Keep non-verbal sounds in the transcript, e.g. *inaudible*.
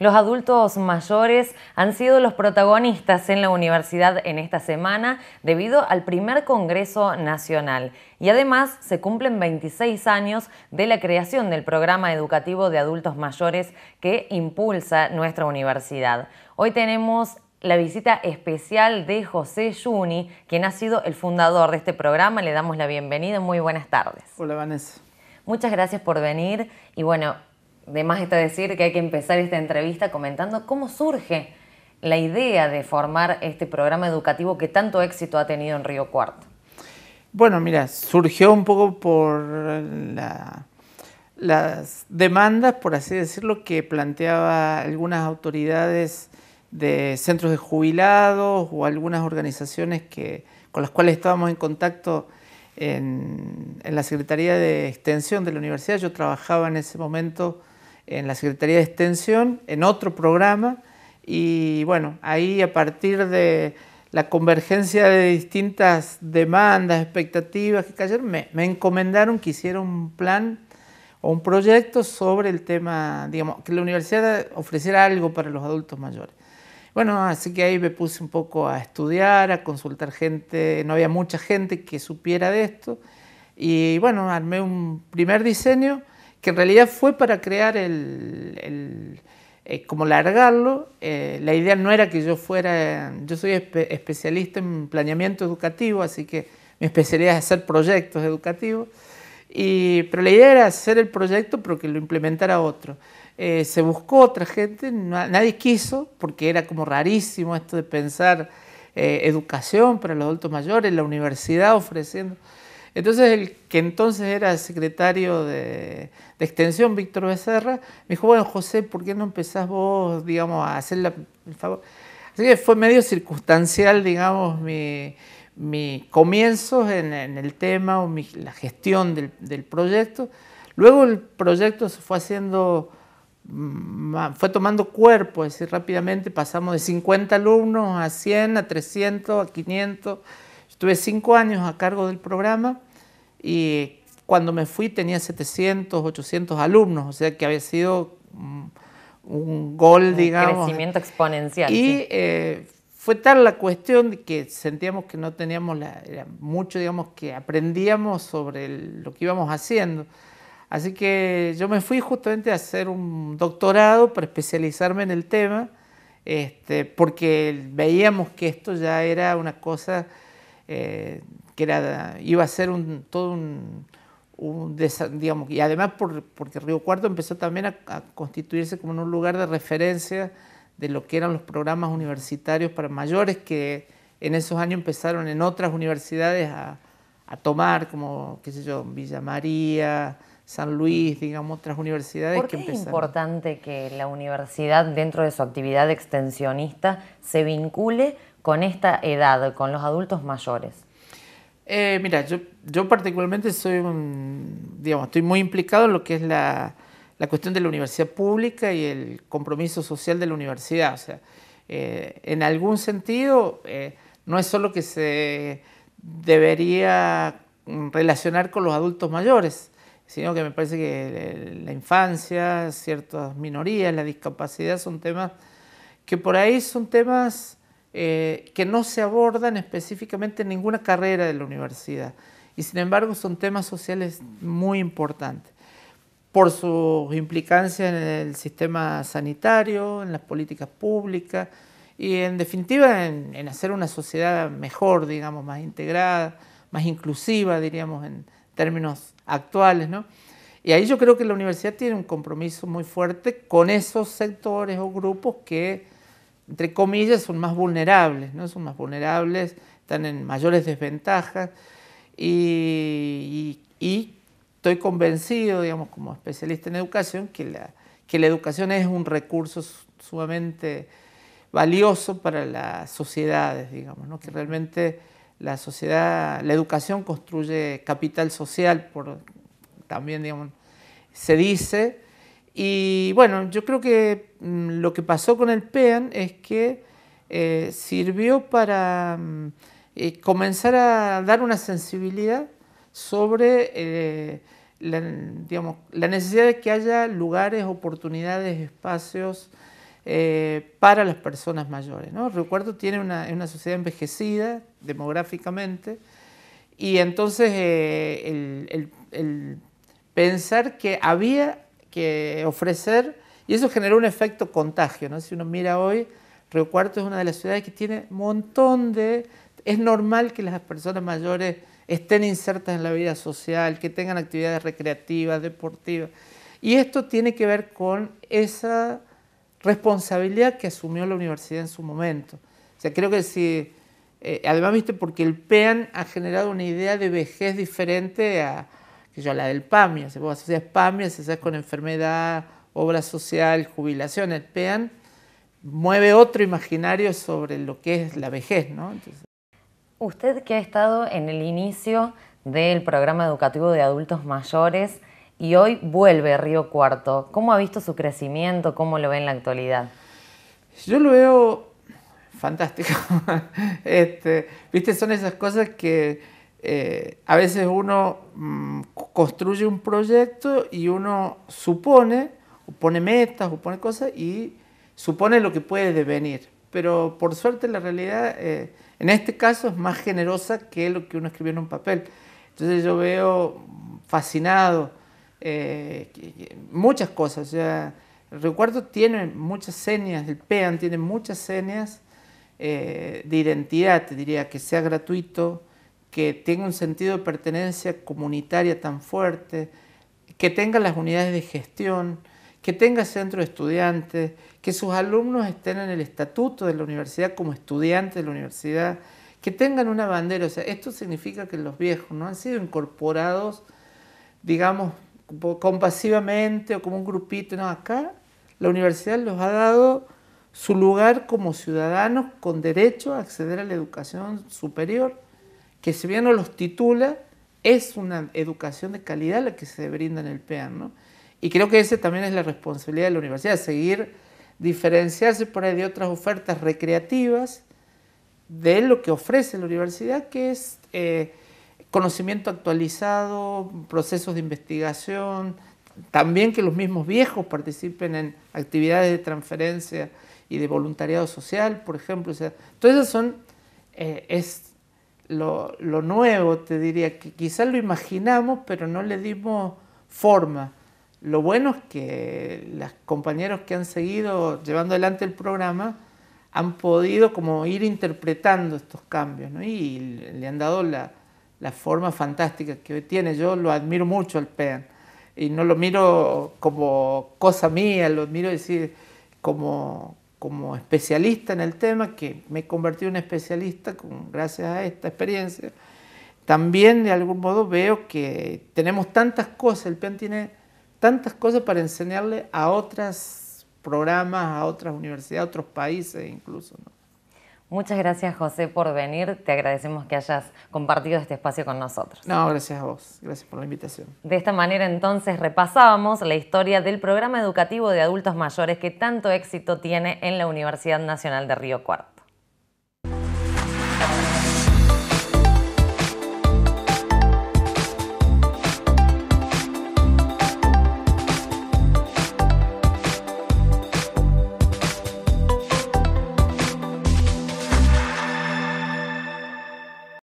Los adultos mayores han sido los protagonistas en la universidad en esta semana debido al primer Congreso Nacional y además se cumplen 26 años de la creación del programa educativo de adultos mayores que impulsa nuestra universidad. Hoy tenemos la visita especial de José Yuni, quien ha sido el fundador de este programa. Le damos la bienvenida. Muy buenas tardes. Hola, Vanessa. Muchas gracias por venir y bueno, de más está decir que hay que empezar esta entrevista comentando cómo surge la idea de formar este programa educativo que tanto éxito ha tenido en Río Cuarto. Bueno, mira, surgió un poco por las demandas, por así decirlo, que planteaba algunas autoridades de centros de jubilados o algunas organizaciones con las cuales estábamos en contacto en, la Secretaría de Extensión de la Universidad. Yo trabajaba en ese momento en la Secretaría de Extensión, en otro programa, y bueno, ahí a partir de la convergencia de distintas demandas, expectativas que cayeron, me, me encomendaron que hiciera un plan o un proyecto sobre el tema, digamos, que la universidad ofreciera algo para los adultos mayores. Bueno, así que ahí me puse un poco a estudiar, a consultar gente, no había mucha gente que supiera de esto, y bueno, armé un primer diseño que en realidad fue para crear el, el eh, como largarlo. Eh, la idea no era que yo fuera, yo soy especialista en planeamiento educativo, así que mi especialidad es hacer proyectos educativos, pero la idea era hacer el proyecto pero que lo implementara otro. Eh, se buscó otra gente, nadie quiso, porque era como rarísimo esto de pensar educación para los adultos mayores, la universidad ofreciendo. Entonces el que entonces era secretario de, Extensión, Víctor Becerra, me dijo, bueno, José, ¿por qué no empezás vos, digamos, a hacer la, el favor? Así que fue medio circunstancial, digamos, mi, mi comienzos en, el tema o la gestión del, del, proyecto. Luego el proyecto se fue haciendo, mm, fue tomando cuerpo, es decir, rápidamente pasamos de 50 alumnos a 100, a 300, a 500 Estuve cinco años a cargo del programa y cuando me fui tenía 700, 800 alumnos, o sea que había sido mm, un gol, un digamos. crecimiento eh, exponencial. Y eh, fue tal la cuestión que sentíamos que no teníamos mucho, digamos, que aprendíamos sobre lo que íbamos haciendo. Así que yo me fui justamente a hacer un doctorado para especializarme en el tema, este, porque veíamos que esto ya era una cosa eh, que era, iba a ser un, todo un, digamos, y además por, porque Río Cuarto empezó también a, constituirse como un lugar de referencia de lo que eran los programas universitarios para mayores que en esos años empezaron en otras universidades a, a tomar, como, qué sé yo, Villa María, San Luis, digamos, otras universidades ¿Por qué que Es importante que la universidad, dentro de su actividad extensionista, se vincule con esta edad, con los adultos mayores? Eh, mira, yo, yo particularmente soy un, digamos, estoy muy implicado en lo que es la, cuestión de la universidad pública y el compromiso social de la universidad. O sea, eh, en algún sentido, eh, no es solo que se debería relacionar con los adultos mayores, sino que me parece que la infancia, ciertas minorías, la discapacidad son temas que por ahí son temas eh, que no se abordan específicamente en ninguna carrera de la universidad. Y sin embargo son temas sociales muy importantes por su implicancia en el sistema sanitario, en las políticas públicas y en definitiva en, en hacer una sociedad mejor, digamos, más integrada, más inclusiva, diríamos, en términos actuales. ¿no? Y ahí yo creo que la universidad tiene un compromiso muy fuerte con esos sectores o grupos que entre comillas, son más vulnerables, Son más vulnerables, están en mayores desventajas y, estoy convencido, digamos, como especialista en educación, que la, educación es un recurso sumamente valioso para las sociedades, digamos, que realmente la sociedad, la educación construye capital social, por, también digamos, se dice, y bueno, yo creo que mm, lo que pasó con el PEAN es que eh, sirvió para mm, eh, comenzar a dar una sensibilidad sobre eh, la, necesidad de que haya lugares, oportunidades, espacios para las personas mayores. Recuerdo tiene una, una sociedad envejecida demográficamente y entonces el pensar que había que ofrecer y eso generó un efecto contagio. ¿no? Si uno mira hoy, Río Cuarto es una de las ciudades que tiene un montón de... Es normal que las personas mayores estén insertas en la vida social, que tengan actividades recreativas, deportivas. Y esto tiene que ver con esa responsabilidad que asumió la universidad en su momento. O sea, creo que si... Eh, además, viste, porque el PEAN ha generado una idea de vejez diferente a, que yo, la del PAMI, si vos PAMI, si haces con enfermedad, obra social, jubilación, el PEAN, mueve otro imaginario sobre lo que es la vejez, ¿no? Usted que ha estado en el inicio del programa educativo de adultos mayores y hoy vuelve Río Cuarto, ¿cómo ha visto su crecimiento? ¿Cómo lo ve en la actualidad? Yo lo veo fantástico. *laughs* Este, viste, son esas cosas que eh, a veces uno mm, construye un proyecto y uno supone, o pone metas, o pone cosas y supone lo que puede devenir. Pero por suerte la realidad eh, en este caso es más generosa que lo que uno escribió en un papel. Entonces yo veo fascinado eh, muchas cosas. O sea, tiene muchas señas, el PEAN tiene muchas señas de identidad, te diría, que sea gratuito, que tenga un sentido de pertenencia comunitaria tan fuerte, que tenga las unidades de gestión, que tenga centro de estudiantes, que sus alumnos estén en el estatuto de la universidad como estudiantes de la universidad, que tengan una bandera. O sea, esto significa que los viejos no han sido incorporados, digamos, compasivamente o como un grupito. No, acá la universidad los ha dado su lugar como ciudadanos con derecho a acceder a la educación superior que si bien no los titula, es una educación de calidad la que se brinda en el PEAN. Y creo que esa también es la responsabilidad de la universidad, seguir diferenciarse por ahí de otras ofertas recreativas de lo que ofrece la universidad, que es eh, conocimiento actualizado, procesos de investigación, también que los mismos viejos participen en actividades de transferencia y de voluntariado social, por ejemplo. O son, eh, lo, nuevo, te diría, que quizás lo imaginamos, pero no le dimos forma. Lo bueno es que los compañeros que han seguido llevando adelante el programa han podido como ir interpretando estos cambios y le han dado la, forma fantástica que hoy tiene. Yo lo admiro mucho al PEN y no lo miro como cosa mía, lo miro decir como, como especialista en el tema, que me he convertido en especialista con, gracias a esta experiencia, también de algún modo veo que tenemos tantas cosas, el PEN tiene tantas cosas para enseñarle a otros programas, a otras universidades, a otros países incluso. ¿no? Muchas gracias, José, por venir. Te agradecemos que hayas compartido este espacio con nosotros. No, gracias a vos. Gracias por la invitación. De esta manera, entonces, repasábamos la historia del programa educativo de adultos mayores que tanto éxito tiene en la Universidad Nacional de Río Cuarto.